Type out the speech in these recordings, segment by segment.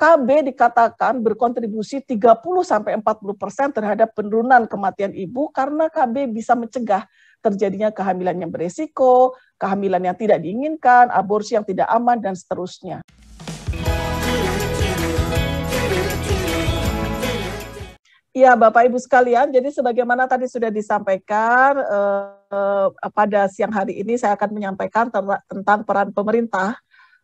KB dikatakan berkontribusi 30 40% terhadap penurunan kematian ibu karena KB bisa mencegah terjadinya kehamilan yang beresiko, kehamilan yang tidak diinginkan, aborsi yang tidak aman dan seterusnya. Ya, Bapak Ibu sekalian, jadi sebagaimana tadi sudah disampaikan eh, eh, pada siang hari ini saya akan menyampaikan tentang peran pemerintah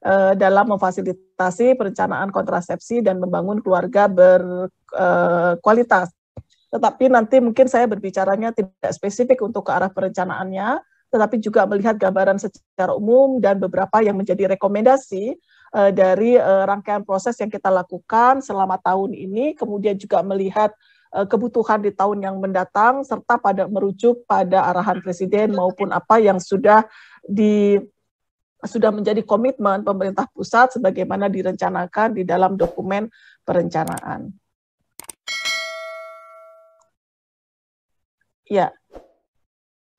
Eh, dalam memfasilitasi perencanaan kontrasepsi dan membangun keluarga berkualitas. Eh, tetapi nanti mungkin saya berbicaranya tidak spesifik untuk ke arah perencanaannya, tetapi juga melihat gambaran secara umum dan beberapa yang menjadi rekomendasi eh, dari rangkaian proses yang kita lakukan selama tahun ini, kemudian juga melihat kebutuhan di tahun yang mendatang serta pada merujuk pada arahan presiden maupun apa yang sudah di sudah menjadi komitmen pemerintah pusat sebagaimana direncanakan di dalam dokumen perencanaan. Ya,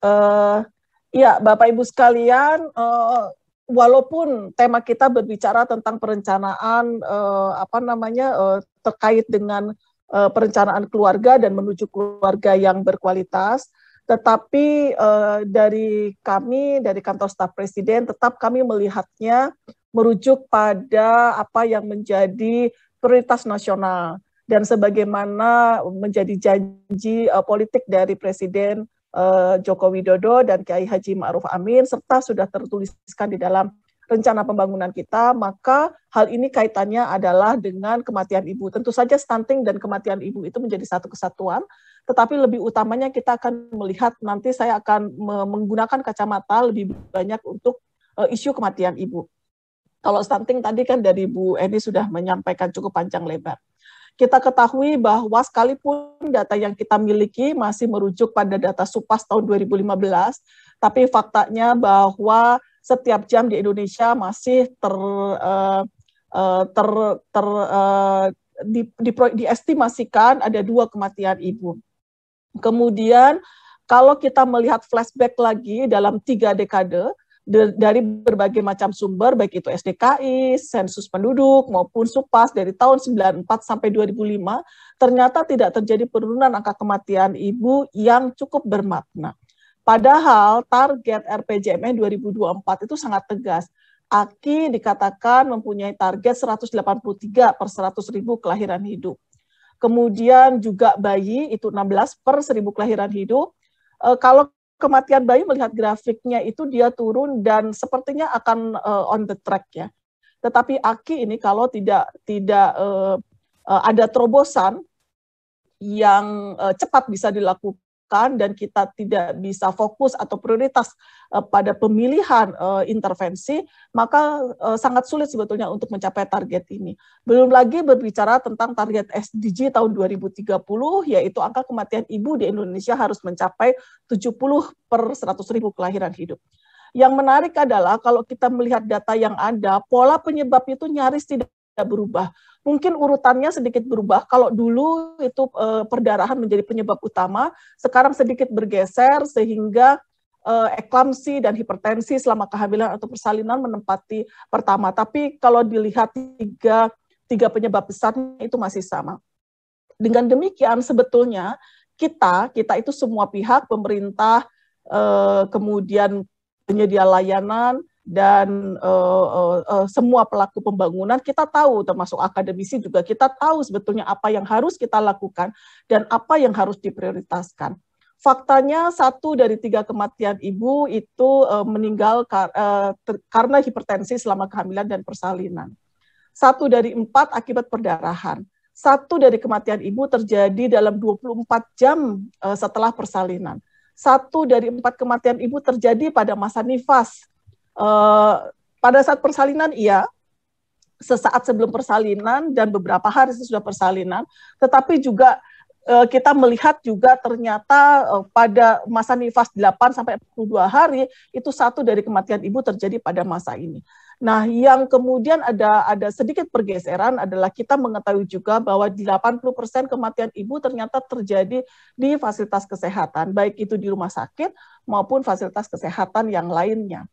uh, ya Bapak Ibu sekalian, uh, walaupun tema kita berbicara tentang perencanaan uh, apa namanya uh, terkait dengan uh, perencanaan keluarga dan menuju keluarga yang berkualitas, tetapi uh, dari kami, dari kantor staf presiden, tetap kami melihatnya merujuk pada apa yang menjadi prioritas nasional dan sebagaimana menjadi janji uh, politik dari Presiden uh, Joko Widodo dan Kiai Haji Ma'ruf Amin, serta sudah tertuliskan di dalam rencana pembangunan kita, maka hal ini kaitannya adalah dengan kematian ibu. Tentu saja stunting dan kematian ibu itu menjadi satu kesatuan, tetapi lebih utamanya kita akan melihat nanti saya akan menggunakan kacamata lebih banyak untuk uh, isu kematian ibu. Kalau stunting tadi kan dari Bu Eni sudah menyampaikan cukup panjang lebar. Kita ketahui bahwa sekalipun data yang kita miliki masih merujuk pada data Supas tahun 2015, tapi faktanya bahwa setiap jam di Indonesia masih ter uh, uh, ter ter uh, di, di, diestimasikan ada dua kematian ibu. Kemudian kalau kita melihat flashback lagi dalam tiga dekade, dari berbagai macam sumber, baik itu SDKI, sensus penduduk, maupun SUPAS dari tahun 94 sampai 2005, ternyata tidak terjadi penurunan angka kematian ibu yang cukup bermakna. Padahal target RPJMN 2024 itu sangat tegas. AKI dikatakan mempunyai target 183 per 100 ribu kelahiran hidup kemudian juga bayi itu 16 per 1000 kelahiran hidup. E, kalau kematian bayi melihat grafiknya itu dia turun dan sepertinya akan e, on the track ya. Tetapi AKI ini kalau tidak tidak e, ada terobosan yang cepat bisa dilakukan dilakukan dan kita tidak bisa fokus atau prioritas uh, pada pemilihan uh, intervensi, maka uh, sangat sulit sebetulnya untuk mencapai target ini. Belum lagi berbicara tentang target SDG tahun 2030, yaitu angka kematian ibu di Indonesia harus mencapai 70 per 100 ribu kelahiran hidup. Yang menarik adalah kalau kita melihat data yang ada, pola penyebab itu nyaris tidak berubah. Mungkin urutannya sedikit berubah. Kalau dulu itu e, perdarahan menjadi penyebab utama, sekarang sedikit bergeser sehingga e, eklamsi dan hipertensi selama kehamilan atau persalinan menempati pertama. Tapi kalau dilihat tiga tiga penyebab besar itu masih sama. Dengan demikian sebetulnya kita kita itu semua pihak pemerintah e, kemudian penyedia layanan dan uh, uh, uh, semua pelaku pembangunan kita tahu termasuk akademisi juga kita tahu sebetulnya apa yang harus kita lakukan dan apa yang harus diprioritaskan. Faktanya satu dari tiga kematian ibu itu uh, meninggal kar uh, karena hipertensi selama kehamilan dan persalinan. Satu dari empat akibat perdarahan. Satu dari kematian ibu terjadi dalam 24 jam uh, setelah persalinan. Satu dari empat kematian ibu terjadi pada masa nifas Eh, pada saat persalinan iya, sesaat sebelum persalinan dan beberapa hari sesudah persalinan, tetapi juga eh, kita melihat juga ternyata eh, pada masa nifas 8 sampai 22 hari itu satu dari kematian ibu terjadi pada masa ini. Nah, yang kemudian ada ada sedikit pergeseran adalah kita mengetahui juga bahwa 80% kematian ibu ternyata terjadi di fasilitas kesehatan, baik itu di rumah sakit maupun fasilitas kesehatan yang lainnya.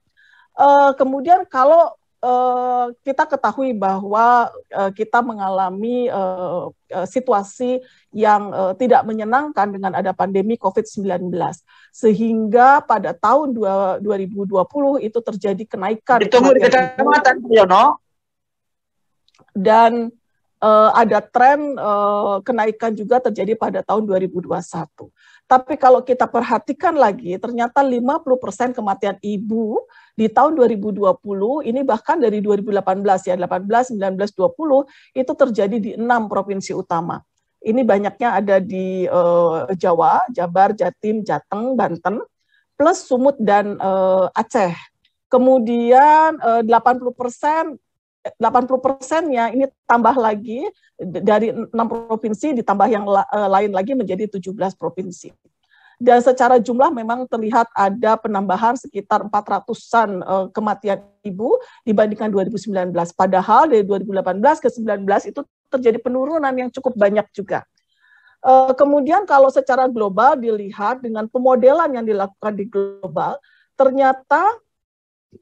Uh, kemudian kalau uh, kita ketahui bahwa uh, kita mengalami uh, situasi yang uh, tidak menyenangkan dengan ada pandemi COVID-19. Sehingga pada tahun 2020 itu terjadi kenaikan. Ditunggu di kecamatan, Yono. Dan uh, ada tren uh, kenaikan juga terjadi pada tahun 2021. Tapi kalau kita perhatikan lagi, ternyata 50% kematian ibu di tahun 2020 ini bahkan dari 2018 ya 18, 19, 20 itu terjadi di enam provinsi utama. Ini banyaknya ada di uh, Jawa, Jabar, Jatim, Jateng, Banten, plus Sumut dan uh, Aceh. Kemudian eh, uh, 80 persen 80 persennya ini tambah lagi dari enam provinsi ditambah yang lain lagi menjadi 17 provinsi dan secara jumlah memang terlihat ada penambahan sekitar 400-an eh, kematian ibu dibandingkan 2019. Padahal dari 2018 ke 19 itu terjadi penurunan yang cukup banyak juga. Eh, kemudian kalau secara global dilihat dengan pemodelan yang dilakukan di global, ternyata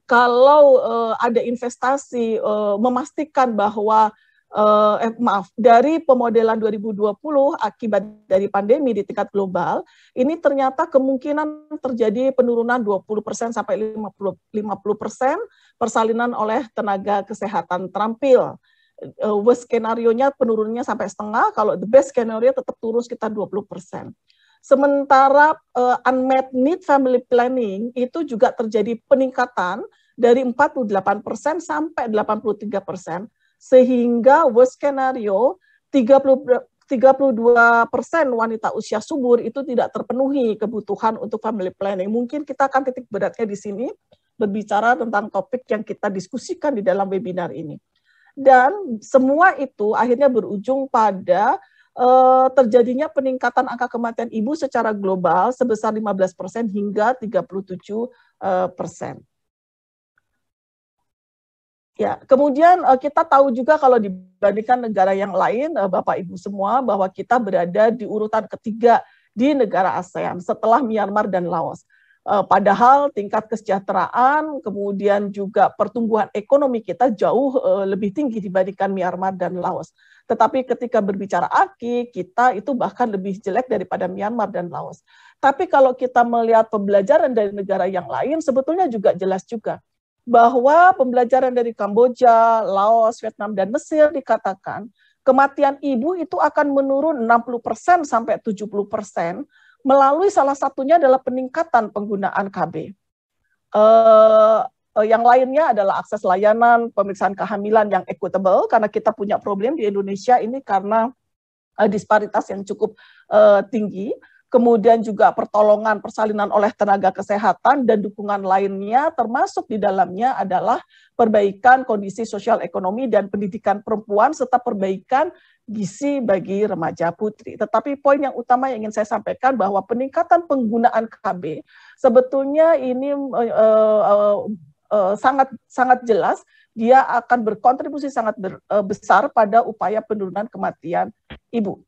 kalau eh, ada investasi memastikan bahwa Eh, eh, maaf, dari pemodelan 2020 akibat dari pandemi di tingkat global, ini ternyata kemungkinan terjadi penurunan 20% sampai 50%, 50% persalinan oleh tenaga kesehatan terampil. Uh, worst skenario-nya penurunannya sampai setengah, kalau the best skenario tetap turun sekitar 20%. Sementara uh, unmet need family planning itu juga terjadi peningkatan dari 48% sampai 83% sehingga worst skenario 30 32 persen wanita usia subur itu tidak terpenuhi kebutuhan untuk family planning. Mungkin kita akan titik beratnya di sini berbicara tentang topik yang kita diskusikan di dalam webinar ini. Dan semua itu akhirnya berujung pada uh, terjadinya peningkatan angka kematian ibu secara global sebesar 15 persen hingga 37 eh, persen. Ya, kemudian eh, kita tahu juga kalau dibandingkan negara yang lain, eh, Bapak Ibu semua, bahwa kita berada di urutan ketiga di negara ASEAN setelah Myanmar dan Laos. Eh, padahal tingkat kesejahteraan, kemudian juga pertumbuhan ekonomi kita jauh lebih tinggi dibandingkan Myanmar dan Laos. Tetapi ketika berbicara AKI, kita itu bahkan lebih jelek daripada Myanmar dan Laos. Tapi kalau kita melihat pembelajaran dari negara yang lain, sebetulnya juga jelas juga bahwa pembelajaran dari Kamboja, Laos, Vietnam, dan Mesir dikatakan kematian ibu itu akan menurun 60% sampai 70% melalui salah satunya adalah peningkatan penggunaan KB. Uh, eh, eh, yang lainnya adalah akses layanan pemeriksaan kehamilan yang equitable karena kita punya problem di Indonesia ini karena uh, disparitas yang cukup uh, tinggi kemudian juga pertolongan persalinan oleh tenaga kesehatan dan dukungan lainnya termasuk di dalamnya adalah perbaikan kondisi sosial ekonomi dan pendidikan perempuan serta perbaikan gizi bagi remaja putri. Tetapi poin yang utama yang ingin saya sampaikan bahwa peningkatan penggunaan KB sebetulnya ini uh, uh, uh, sangat sangat jelas dia akan berkontribusi sangat besar pada upaya penurunan kematian ibu.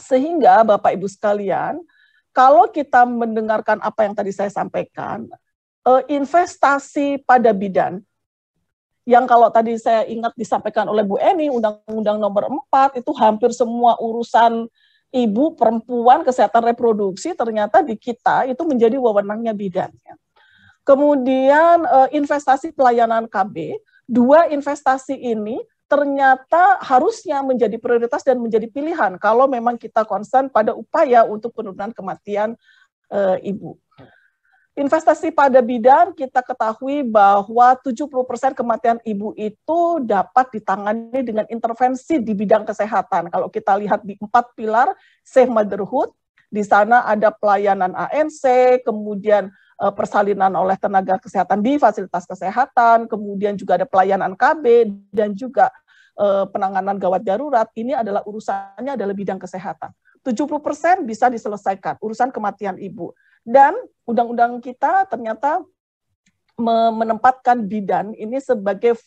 Sehingga Bapak Ibu sekalian, kalau kita mendengarkan apa yang tadi saya sampaikan, eh, investasi pada bidan yang kalau tadi saya ingat disampaikan oleh Bu Eni, Undang-Undang Nomor 4 itu hampir semua urusan ibu perempuan kesehatan reproduksi ternyata di kita itu menjadi wewenangnya bidan. Kemudian eh, investasi pelayanan KB, dua investasi ini ternyata harusnya menjadi prioritas dan menjadi pilihan kalau memang kita konsen pada upaya untuk penurunan kematian e, ibu. Investasi pada bidan kita ketahui bahwa 70% kematian ibu itu dapat ditangani dengan intervensi di bidang kesehatan. Kalau kita lihat di empat pilar Safe Motherhood, di sana ada pelayanan ANC, kemudian eh, persalinan oleh tenaga kesehatan di fasilitas kesehatan, kemudian juga ada pelayanan KB dan juga Eh, penanganan gawat darurat ini adalah urusannya adalah bidang kesehatan. 70% bisa diselesaikan urusan kematian ibu. Dan undang-undang kita ternyata menempatkan bidan ini sebagai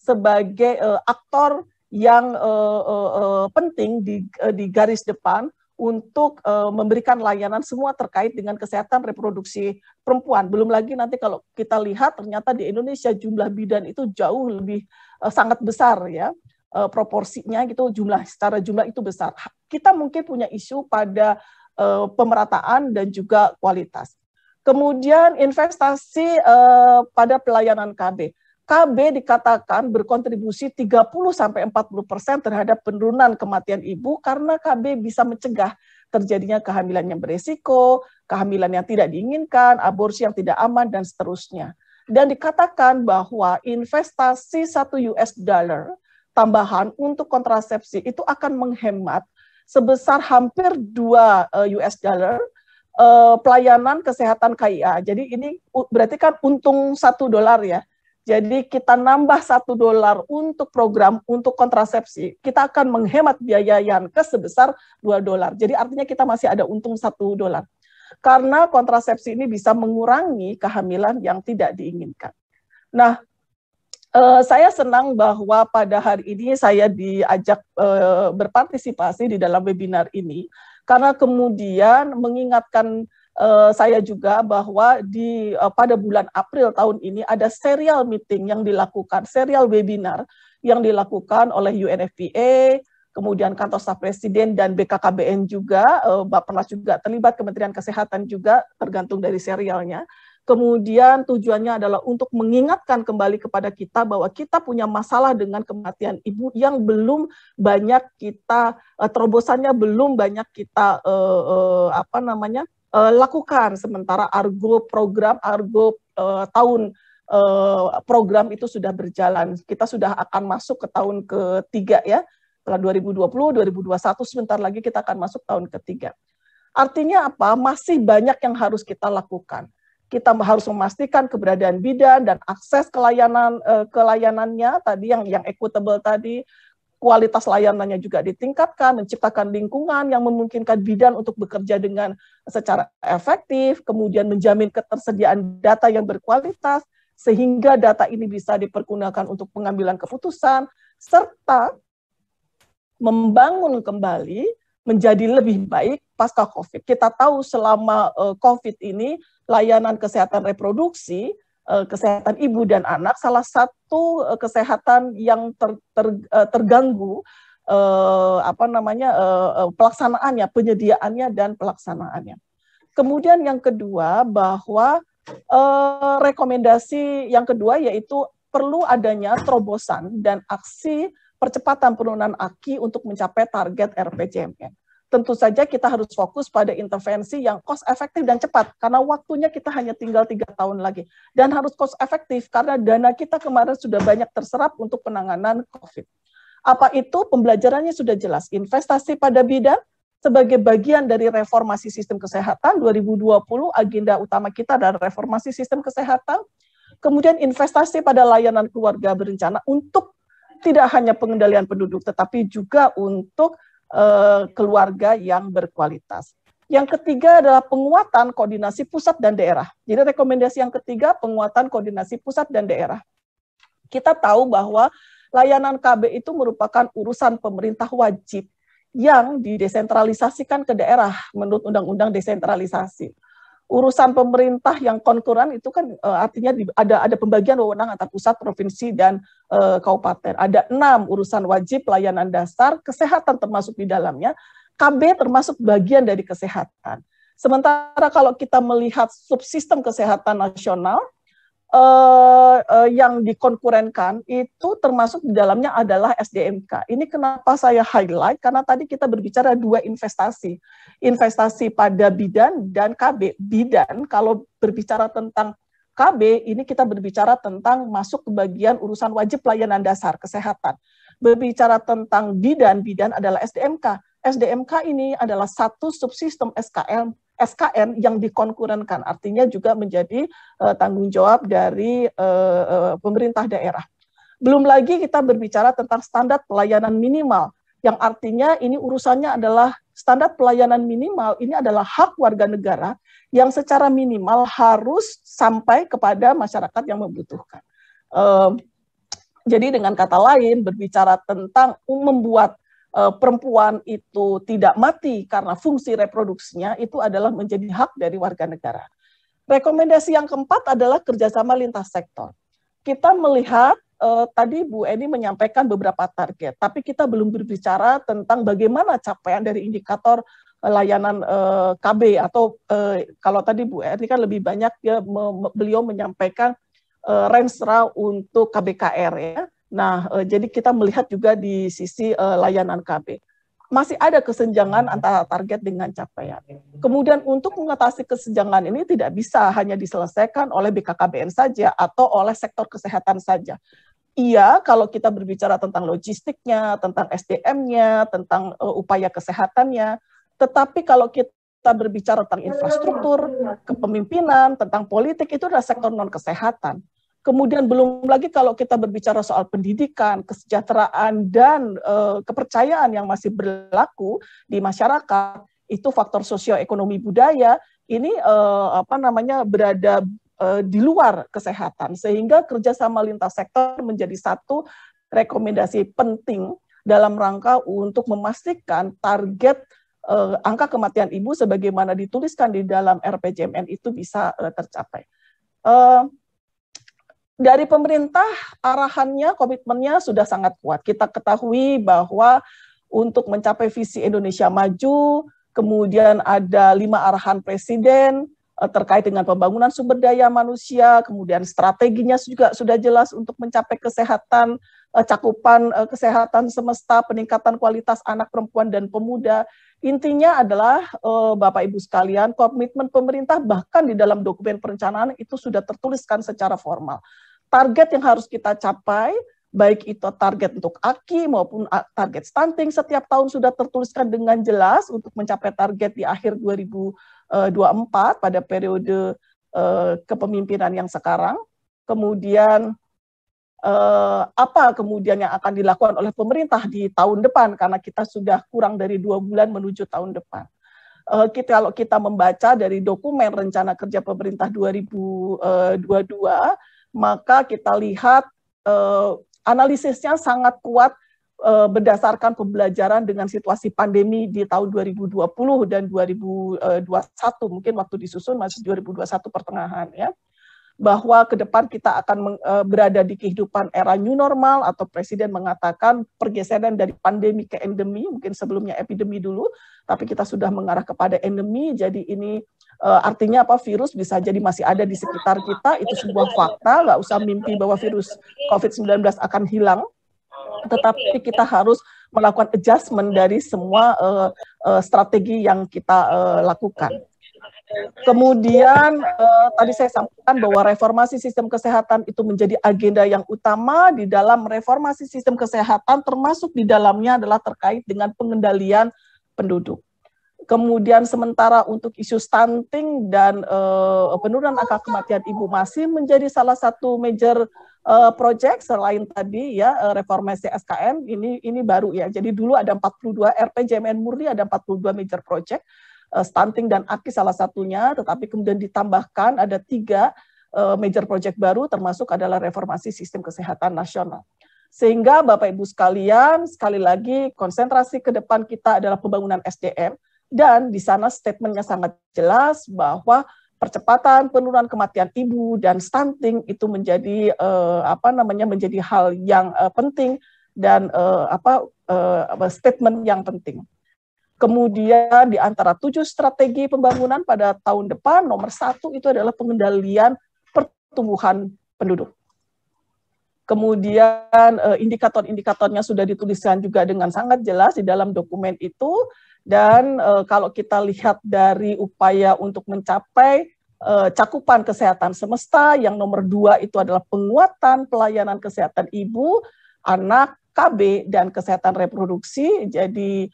sebagai uh, aktor yang uh, penting di uh, di garis depan untuk uh, memberikan layanan semua terkait dengan kesehatan reproduksi perempuan. Belum lagi nanti kalau kita lihat ternyata di Indonesia jumlah bidan itu jauh lebih Eh, sangat besar ya eh, proporsinya gitu jumlah secara jumlah itu besar. Kita mungkin punya isu pada uh, pemerataan dan juga kualitas. Kemudian investasi uh, pada pelayanan KB. KB dikatakan berkontribusi 30 sampai 40% terhadap penurunan kematian ibu karena KB bisa mencegah terjadinya kehamilan yang beresiko, kehamilan yang tidak diinginkan, aborsi yang tidak aman dan seterusnya dan dikatakan bahwa investasi satu US dollar tambahan untuk kontrasepsi itu akan menghemat sebesar hampir dua eh, US dollar eh, pelayanan kesehatan KIA. Jadi ini berarti kan untung satu dolar ya. Jadi kita nambah satu dolar untuk program untuk kontrasepsi, kita akan menghemat biaya yang ke sebesar 2 dolar. Jadi artinya kita masih ada untung satu dolar karena kontrasepsi ini bisa mengurangi kehamilan yang tidak diinginkan. Nah, eh, saya senang bahwa pada hari ini saya diajak eh, berpartisipasi di dalam webinar ini karena kemudian mengingatkan eh, saya juga bahwa di eh, pada bulan April tahun ini ada serial meeting yang dilakukan, serial webinar yang dilakukan oleh UNFPA, kemudian kantor staf presiden dan BKKBN juga, eh, Bapak juga terlibat, Kementerian Kesehatan juga tergantung dari serialnya. Kemudian tujuannya adalah untuk mengingatkan kembali kepada kita bahwa kita punya masalah dengan kematian ibu yang belum banyak kita eh, terobosannya belum banyak kita eh, apa namanya lakukan. Sementara argo program argo tahun program itu sudah berjalan. Kita sudah akan masuk ke tahun ketiga ya setelah 2020, 2021 sebentar lagi kita akan masuk tahun ketiga. Artinya apa? Masih banyak yang harus kita lakukan. Kita harus memastikan keberadaan bidan dan akses kelayanan eh, kelayanannya tadi yang yang equitable tadi, kualitas layanannya juga ditingkatkan, menciptakan lingkungan yang memungkinkan bidan untuk bekerja dengan secara efektif, kemudian menjamin ketersediaan data yang berkualitas sehingga data ini bisa dipergunakan untuk pengambilan keputusan serta membangun kembali menjadi lebih baik pasca COVID. Kita tahu selama uh, COVID ini layanan kesehatan reproduksi, uh, kesehatan ibu dan anak salah satu uh, kesehatan yang ter, ter, uh, terganggu uh, apa namanya uh, pelaksanaannya, penyediaannya dan pelaksanaannya. Kemudian yang kedua bahwa uh, rekomendasi yang kedua yaitu perlu adanya terobosan dan aksi percepatan penurunan AKI untuk mencapai target RPJMN. Tentu saja kita harus fokus pada intervensi yang cost efektif dan cepat, karena waktunya kita hanya tinggal tiga tahun lagi. Dan harus cost efektif, karena dana kita kemarin sudah banyak terserap untuk penanganan COVID. Apa itu? Pembelajarannya sudah jelas. Investasi pada bidang, sebagai bagian dari reformasi sistem kesehatan 2020 agenda utama kita adalah reformasi sistem kesehatan kemudian investasi pada layanan keluarga berencana untuk tidak hanya pengendalian penduduk, tetapi juga untuk uh, keluarga yang berkualitas. Yang ketiga adalah penguatan koordinasi pusat dan daerah. Jadi rekomendasi yang ketiga, penguatan koordinasi pusat dan daerah. Kita tahu bahwa layanan KB itu merupakan urusan pemerintah wajib yang didesentralisasikan ke daerah menurut Undang-Undang Desentralisasi urusan pemerintah yang konkuran itu kan uh, artinya di, ada ada pembagian wewenang antar pusat, provinsi dan uh, kabupaten. Ada enam urusan wajib pelayanan dasar, kesehatan termasuk di dalamnya. KB termasuk bagian dari kesehatan. Sementara kalau kita melihat subsistem kesehatan nasional, uh, uh, yang dikonkurenkan itu termasuk di dalamnya adalah SDMK. Ini kenapa saya highlight karena tadi kita berbicara dua investasi, investasi pada bidan dan KB. Bidan kalau berbicara tentang KB ini kita berbicara tentang masuk ke bagian urusan wajib pelayanan dasar kesehatan. Berbicara tentang bidan, bidan adalah SDMK. SDMK ini adalah satu subsistem SKL SKN yang dikonkurenkan, artinya juga menjadi uh, tanggung jawab dari uh, pemerintah daerah. Belum lagi kita berbicara tentang standar pelayanan minimal, yang artinya ini urusannya adalah standar pelayanan minimal ini adalah hak warga negara yang secara minimal harus sampai kepada masyarakat yang membutuhkan. Uh, jadi dengan kata lain, berbicara tentang membuat Eh, perempuan itu tidak mati karena fungsi reproduksinya itu adalah menjadi hak dari warga negara. Rekomendasi yang keempat adalah kerjasama lintas sektor. Kita melihat eh, tadi Bu Eni menyampaikan beberapa target, tapi kita belum berbicara tentang bagaimana capaian dari indikator eh, layanan eh, KB atau eh, kalau tadi Bu Eni kan lebih banyak ya me, beliau menyampaikan eh, rensra untuk KBKR ya Nah, eh, jadi kita melihat juga di sisi eh, layanan KB. Masih ada kesenjangan hmm. antara target dengan capaian. Kemudian untuk mengatasi kesenjangan ini tidak bisa hanya diselesaikan oleh BKKBN saja atau oleh sektor kesehatan saja. Iya, kalau kita berbicara tentang logistiknya, tentang SDM-nya, tentang uh, upaya kesehatannya, tetapi kalau kita kita berbicara tentang infrastruktur, kepemimpinan, tentang politik, itu adalah sektor non-kesehatan. Kemudian belum lagi kalau kita berbicara soal pendidikan, kesejahteraan dan e, kepercayaan yang masih berlaku di masyarakat, itu faktor sosioekonomi budaya ini e, apa namanya berada e, di luar kesehatan sehingga kerjasama lintas sektor menjadi satu rekomendasi penting dalam rangka untuk memastikan target angka kematian ibu sebagaimana dituliskan di dalam RPJMN itu bisa tercapai dari pemerintah arahannya, komitmennya sudah sangat kuat. Kita ketahui bahwa untuk mencapai visi Indonesia Maju, kemudian ada lima arahan presiden eh, terkait dengan pembangunan sumber daya manusia, kemudian strateginya juga sudah jelas untuk mencapai kesehatan, eh, cakupan eh, kesehatan semesta, peningkatan kualitas anak perempuan dan pemuda. Intinya adalah Bapak Ibu sekalian, komitmen pemerintah bahkan di dalam dokumen perencanaan itu sudah tertuliskan secara formal target yang harus kita capai, baik itu target untuk AKI maupun target stunting setiap tahun sudah tertuliskan dengan jelas untuk mencapai target di akhir 2024 eh, pada periode eh, kepemimpinan yang sekarang. Kemudian eh, apa kemudian yang akan dilakukan oleh pemerintah di tahun depan karena kita sudah kurang dari dua bulan menuju tahun depan. kita kalau kita membaca dari dokumen rencana kerja pemerintah 2022 maka kita lihat uh, analisisnya sangat kuat uh, berdasarkan pembelajaran dengan situasi pandemi di tahun 2020 dan 2021 mungkin waktu disusun masih 2021 pertengahan ya bahwa ke depan kita akan eh, berada di kehidupan era new normal atau presiden mengatakan pergeseran dari pandemi ke endemi mungkin sebelumnya epidemi dulu tapi kita sudah mengarah kepada endemi jadi ini uh, artinya apa virus bisa jadi masih ada di sekitar kita itu sebuah fakta nggak usah mimpi bahwa virus COVID-19 akan hilang tetapi kita harus melakukan adjustment dari semua uh, uh, strategi yang kita uh, lakukan. Kemudian eh, tadi saya sampaikan bahwa reformasi sistem kesehatan itu menjadi agenda yang utama di dalam reformasi sistem kesehatan termasuk di dalamnya adalah terkait dengan pengendalian penduduk kemudian sementara untuk isu stunting dan uh, penurunan angka kematian ibu masih menjadi salah satu major uh, project selain tadi ya eh, reformasi SKM ini ini baru ya. Jadi dulu ada 42 RPJMN murni ada 42 major project uh, stunting dan AKI salah satunya tetapi kemudian ditambahkan ada tiga uh, major project baru termasuk adalah reformasi sistem kesehatan nasional. Sehingga Bapak Ibu sekalian, sekali lagi konsentrasi ke depan kita adalah pembangunan SDM. Dan di sana statementnya sangat jelas bahwa percepatan penurunan kematian ibu dan stunting itu menjadi eh, apa namanya menjadi hal yang eh, penting dan eh, apa eh, statement yang penting. Kemudian di antara tujuh strategi pembangunan pada tahun depan nomor satu itu adalah pengendalian pertumbuhan penduduk kemudian eh, indikator-indikatornya sudah dituliskan juga dengan sangat jelas di dalam dokumen itu, dan eh, kalau kita lihat dari upaya untuk mencapai eh, cakupan kesehatan semesta, yang nomor dua itu adalah penguatan pelayanan kesehatan ibu, anak, KB, dan kesehatan reproduksi, jadi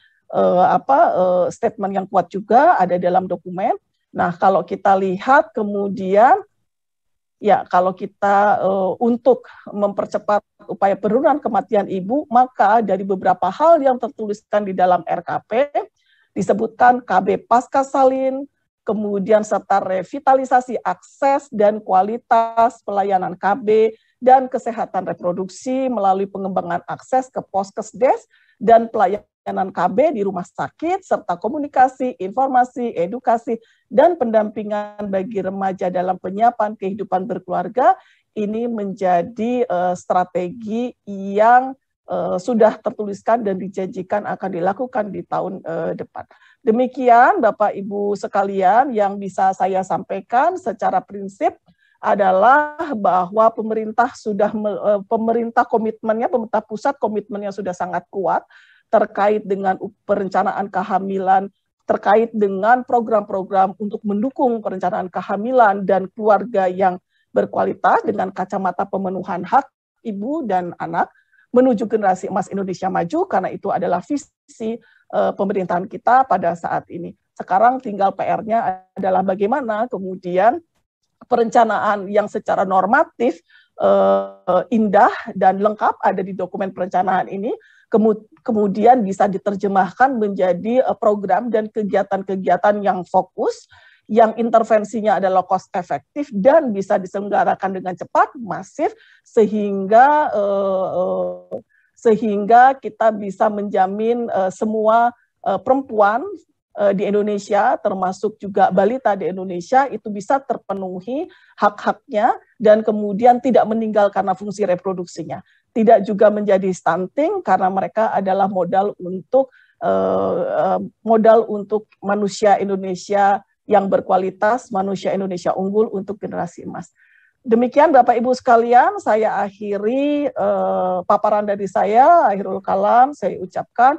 apa statement yang kuat juga ada dalam dokumen. Nah, kalau kita lihat kemudian ya kalau kita uh, untuk mempercepat upaya penurunan kematian ibu, maka dari beberapa hal yang tertuliskan di dalam RKP disebutkan KB pasca salin, kemudian serta revitalisasi akses dan kualitas pelayanan KB dan kesehatan reproduksi melalui pengembangan akses ke poskesdes dan pelayanan pelayanan KB di rumah sakit, serta komunikasi, informasi, edukasi, dan pendampingan bagi remaja dalam penyiapan kehidupan berkeluarga ini menjadi uh, strategi yang uh, sudah tertuliskan dan dijanjikan akan dilakukan di tahun uh, depan. Demikian Bapak Ibu sekalian yang bisa saya sampaikan secara prinsip adalah bahwa pemerintah sudah pemerintah komitmennya pemerintah pusat komitmennya sudah sangat kuat terkait dengan perencanaan kehamilan, terkait dengan program-program untuk mendukung perencanaan kehamilan dan keluarga yang berkualitas dengan kacamata pemenuhan hak ibu dan anak menuju generasi emas Indonesia maju karena itu adalah visi e, pemerintahan kita pada saat ini. Sekarang tinggal PR-nya adalah bagaimana kemudian perencanaan yang secara normatif e, indah dan lengkap ada di dokumen perencanaan ini kemudian bisa diterjemahkan menjadi eh, program dan kegiatan-kegiatan yang fokus yang intervensinya adalah cost efektif dan bisa diselenggarakan dengan cepat, masif sehingga eh, eh, sehingga kita bisa menjamin semua perempuan Eh, di Indonesia, termasuk juga balita di Indonesia, itu bisa terpenuhi hak-haknya dan kemudian tidak meninggal karena fungsi reproduksinya. Tidak juga menjadi stunting karena mereka adalah modal untuk eh, eh, modal untuk manusia Indonesia yang berkualitas, manusia Indonesia unggul untuk generasi emas. Demikian Bapak Ibu sekalian, saya akhiri paparan dari saya, akhirul kalam, saya ucapkan.